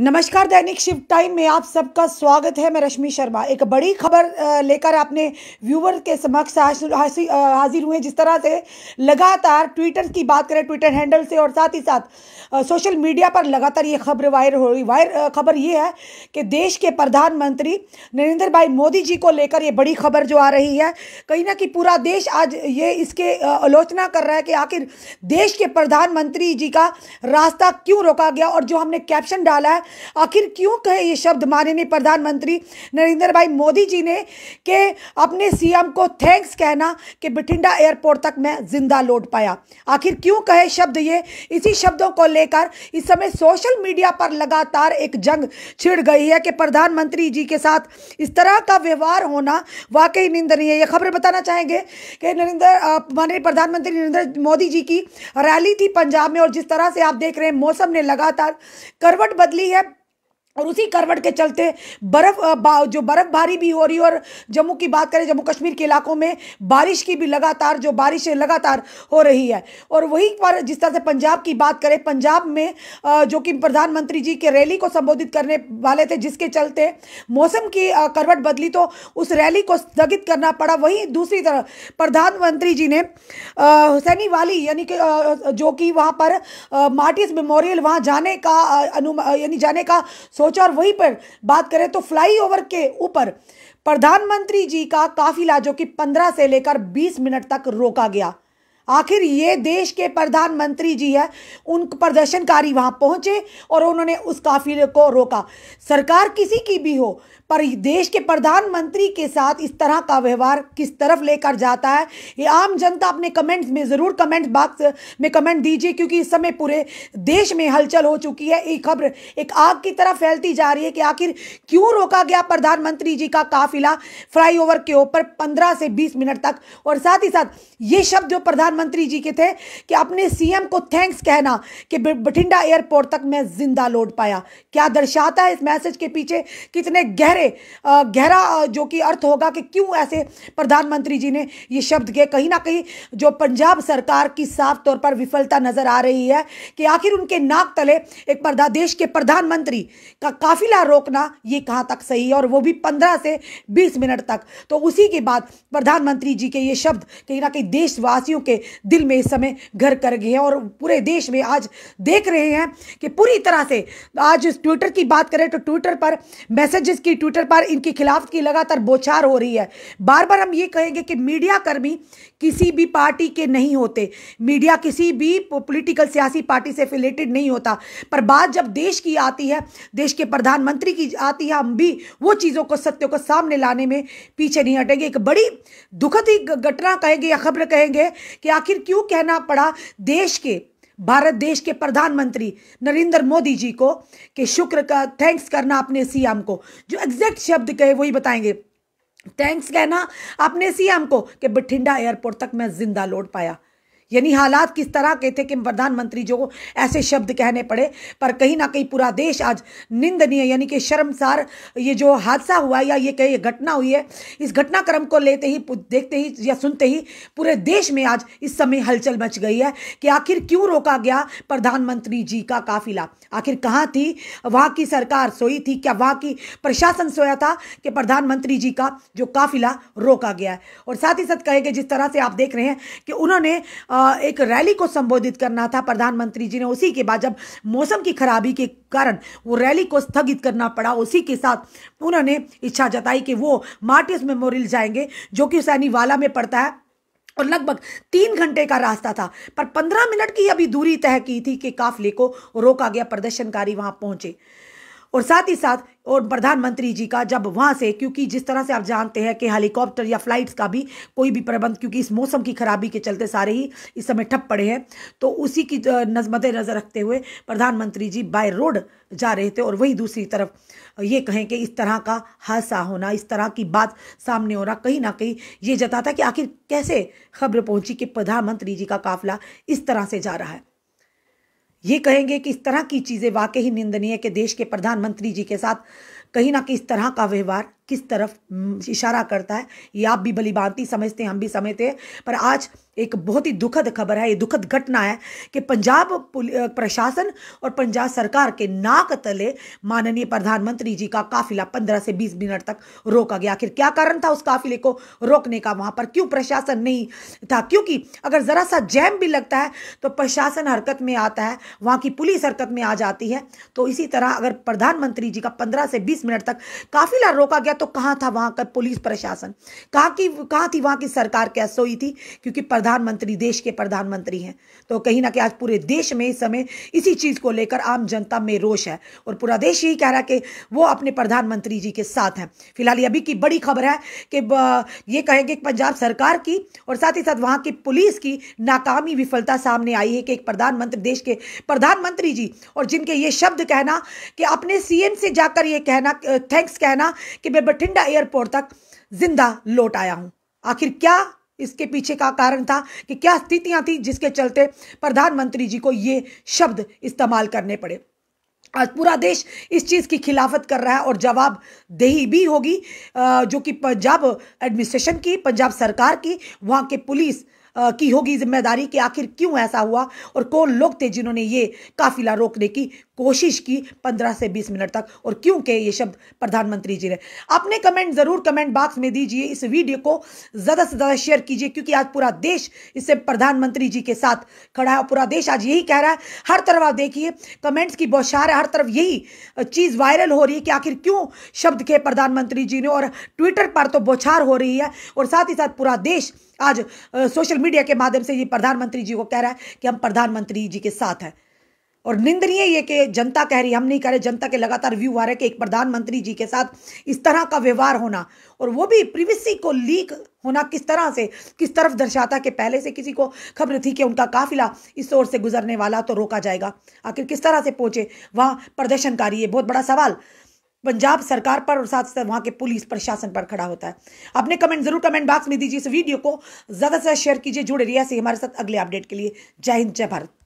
नमस्कार दैनिक शिव टाइम में आप सबका स्वागत है मैं रश्मि शर्मा एक बड़ी खबर लेकर अपने व्यूवर के समक्ष हाजिर हुए जिस तरह से लगातार ट्विटर की बात करें ट्विटर हैंडल से और साथ ही साथ सोशल मीडिया पर लगातार ये खबर वायरल हो रही वायर खबर ये है कि देश के प्रधानमंत्री नरेंद्र भाई मोदी जी को लेकर ये बड़ी खबर जो आ रही है कहीं ना कहीं पूरा देश आज ये इसके आलोचना कर रहा है कि आखिर देश के प्रधानमंत्री जी का रास्ता क्यों रोका गया और जो हमने कैप्शन डाला है आखिर क्यों कहे ये शब्द माननीय प्रधानमंत्री नरेंद्र भाई मोदी जी ने कि अपने सीएम को थैंक्स कहना कि बठिंडा एयरपोर्ट तक मैं जिंदा लौट पाया आखिर क्यों कहे शब्द ये इसी शब्दों को लेकर इस समय सोशल मीडिया पर लगातार एक जंग छिड़ गई है कि प्रधानमंत्री जी के साथ इस तरह का व्यवहार होना वाकई निंदनीय है यह खबर बताना चाहेंगे कि नरेंद्र माननीय प्रधानमंत्री नरेंद्र मोदी जी की रैली थी पंजाब में और जिस तरह से आप देख रहे हैं मौसम ने लगातार करवट बदली और उसी करवट के चलते बर्फ जो बर्फबारी भी हो रही है और जम्मू की बात करें जम्मू कश्मीर के इलाकों में बारिश की भी लगातार जो बारिश लगातार हो रही है और वहीं पर जिस तरह से पंजाब की बात करें पंजाब में जो कि प्रधानमंत्री जी के रैली को संबोधित करने वाले थे जिसके चलते मौसम की करवट बदली तो उस रैली को स्थगित करना पड़ा वहीं दूसरी तरफ प्रधानमंत्री जी ने हुसैनी वाली यानी कि जो कि वहाँ पर मार्टिस मेमोरियल वहाँ जाने का यानी जाने का सोचा और वहीं पर बात करें तो फ्लाईओवर के ऊपर प्रधानमंत्री जी का काफिला जो कि 15 से लेकर 20 मिनट तक रोका गया आखिर ये देश के प्रधानमंत्री जी है उन प्रदर्शनकारी वहां पहुंचे और उन्होंने उस काफिले को रोका सरकार किसी की भी हो पर देश के प्रधानमंत्री के साथ इस तरह का व्यवहार किस तरफ लेकर जाता है ये आम जनता अपने कमेंट्स में ज़रूर कमेंट बॉक्स में कमेंट दीजिए क्योंकि इस समय पूरे देश में हलचल हो चुकी है एक खबर एक आग की तरह फैलती जा रही है कि आखिर क्यों रोका गया प्रधानमंत्री जी का काफिला फ्लाईओवर के ऊपर पंद्रह से बीस मिनट तक और साथ ही साथ ये शब्द जो प्रधान प्रधानमंत्री जी के थे कि अपने सीएम को थैंक्स कहना कि बठिंडा एयरपोर्ट तक मैं जिंदा लौट पाया क्या दर्शाता है इस मैसेज के पीछे कितने गहरे गहरा जो कि अर्थ होगा कि क्यों ऐसे प्रधानमंत्री जी ने ये शब्द के कहीं ना कहीं जो पंजाब सरकार की साफ तौर पर विफलता नजर आ रही है कि आखिर उनके नाक तले एक देश के प्रधानमंत्री का काफिला रोकना ये कहाँ तक सही है और वो भी पंद्रह से बीस मिनट तक तो उसी के बाद प्रधानमंत्री जी के ये शब्द कहीं ना कहीं देशवासियों के दिल में इस समय घर कर गए हैं और पूरे देश में आज देख रहे हैं कि पूरी तरह से आज ट्विटर की बात करें तो ट्विटर पर मैसेजेस की ट्विटर पर इनके खिलाफ की लगातार बोछार हो रही है बार बार हम ये कहेंगे कि मीडिया कर्मी किसी भी पार्टी के नहीं होते मीडिया किसी भी पोलिटिकल सियासी पार्टी से रिलेटेड नहीं होता पर बात जब देश की आती है देश के प्रधानमंत्री की आती है हम भी वो चीज़ों को सत्य को सामने लाने में पीछे नहीं हटेंगे एक बड़ी दुखद ही घटना कहेंगे या खबर कहेंगे कि आखिर क्यों कहना पड़ा देश के भारत देश के प्रधानमंत्री नरेंद्र मोदी जी को कि शुक्र का थैंक्स करना अपने सीएम को जो एग्जैक्ट शब्द कहे वही बताएंगे थैंक्स कहना अपने सीएम को कि बठिंडा एयरपोर्ट तक मैं जिंदा लौट पाया यानी हालात किस तरह के थे कि प्रधानमंत्री जो ऐसे शब्द कहने पड़े पर कहीं ना कहीं पूरा देश आज निंदनीय यानी कि शर्मसार ये जो हादसा हुआ या ये कहीं घटना हुई है इस घटनाक्रम को लेते ही देखते ही या सुनते ही पूरे देश में आज इस समय हलचल मच गई है कि आखिर क्यों रोका गया प्रधानमंत्री जी का काफिला आखिर कहाँ थी वहाँ की सरकार सोई थी क्या वहाँ की प्रशासन सोया था कि प्रधानमंत्री जी का जो काफिला रोका गया है और साथ ही साथ कहे जिस तरह से आप देख रहे हैं कि उन्होंने एक रैली को संबोधित करना था प्रधानमंत्री जी ने उसी के बाद जब मौसम की खराबी के कारण वो रैली को स्थगित करना पड़ा उसी के साथ उन्होंने इच्छा जताई कि वो मार्टियस मेमोरियल जाएंगे जो कि सैनीवाला में पड़ता है और लगभग तीन घंटे का रास्ता था पर पंद्रह मिनट की अभी दूरी तय की थी कि काफिले को रोका गया प्रदर्शनकारी वहां पहुंचे और साथ ही साथ और प्रधानमंत्री जी का जब वहाँ से क्योंकि जिस तरह से आप जानते हैं कि हेलीकॉप्टर या फ्लाइट्स का भी कोई भी प्रबंध क्योंकि इस मौसम की खराबी के चलते सारे ही इस समय ठप पड़े हैं तो उसी की नजमत नज़र रखते हुए प्रधानमंत्री जी बाय रोड जा रहे थे और वही दूसरी तरफ ये कहें कि इस तरह का हादसा होना इस तरह की बात सामने होना कहीं ना कहीं ये जताता कि आखिर कैसे खबर पहुंची कि प्रधानमंत्री जी का काफिला इस तरह से जा रहा है ये कहेंगे कि इस तरह की चीज़ें वाकई निंदनीय के देश के प्रधानमंत्री जी के साथ कहीं ना कहीं इस तरह का व्यवहार किस तरफ इशारा करता है ये आप भी बलिबांति भांति समझते हैं हम भी समझते हैं पर आज एक बहुत ही दुखद खबर है ये दुखद घटना है कि पंजाब प्रशासन और पंजाब सरकार के नाक तले माननीय प्रधानमंत्री जी का काफिला पंद्रह से बीस मिनट तक रोका गया आखिर क्या कारण था उस काफिले को रोकने का वहां पर क्यों प्रशासन नहीं था क्योंकि अगर जरा सा जैम भी लगता है तो प्रशासन हरकत में आता है वहां की पुलिस हरकत में आ जाती है तो इसी तरह अगर प्रधानमंत्री जी का पंद्रह से बीस मिनट तक काफिला रोका गया गया तो कहाँ था वहाँ का पुलिस प्रशासन कहाँ की कहाँ थी वहाँ की सरकार कैसे हुई थी क्योंकि प्रधानमंत्री देश के प्रधानमंत्री हैं तो कहीं ना कहीं आज पूरे देश में इस समय इसी चीज़ को लेकर आम जनता में रोष है और पूरा देश यही कह रहा है कि वो अपने प्रधानमंत्री जी के साथ हैं फिलहाल अभी की बड़ी खबर है कि ये कहेंगे पंजाब सरकार की और साथ ही साथ वहाँ की पुलिस की नाकामी विफलता सामने आई है कि एक प्रधानमंत्री देश के प्रधानमंत्री जी और जिनके ये शब्द कहना कि अपने सीएम से जाकर ये कहना थैंक्स कहना कि मैं बठिंडा एयरपोर्ट तक जिंदा लौट आया हूं आखिर क्या इसके पीछे का कारण था कि क्या स्थितियां थी जिसके चलते प्रधानमंत्री जी को ये शब्द इस्तेमाल करने पड़े आज पूरा देश इस चीज़ की खिलाफत कर रहा है और जवाब दही भी होगी जो कि पंजाब एडमिनिस्ट्रेशन की पंजाब सरकार की वहाँ के पुलिस की होगी जिम्मेदारी कि आखिर क्यों ऐसा हुआ और कौन लोग थे जिन्होंने ये काफिला रोकने की कोशिश की 15 से 20 मिनट तक और क्यों के ये शब्द प्रधानमंत्री जी ने अपने कमेंट ज़रूर कमेंट बॉक्स में दीजिए इस वीडियो को ज़्यादा से ज़्यादा शेयर कीजिए क्योंकि आज पूरा देश इससे प्रधानमंत्री जी के साथ खड़ा है और पूरा देश आज यही कह रहा है हर तरफ आप देखिए कमेंट्स की बौछार है हर तरफ यही चीज़ वायरल हो रही है कि आखिर क्यों शब्द के प्रधानमंत्री जी ने और ट्विटर पर तो बौछार हो रही है और साथ ही साथ पूरा देश आज सोशल मीडिया के माध्यम से ये प्रधानमंत्री जी को कह रहा है कि हम प्रधानमंत्री जी के साथ हैं और निंदनीय ये कि जनता कह रही हम नहीं कह रहे जनता के लगातार व्यू आ रहे कि एक प्रधानमंत्री जी के साथ इस तरह का व्यवहार होना और वो भी प्रिवेसी को लीक होना किस तरह से किस तरफ दर्शाता कि पहले से किसी को खबर थी कि उनका काफिला इस ओर से गुजरने वाला तो रोका जाएगा आखिर किस तरह से पहुंचे वहाँ प्रदर्शनकारी ये बहुत बड़ा सवाल पंजाब सरकार पर और साथ साथ वहाँ के पुलिस प्रशासन पर खड़ा होता है अपने कमेंट जरूर कमेंट बॉक्स में दीजिए इस वीडियो को ज़्यादा से ज़्यादा शेयर कीजिए जुड़े रहिए ऐसे हमारे साथ अगले अपडेट के लिए जय हिंद जय भारत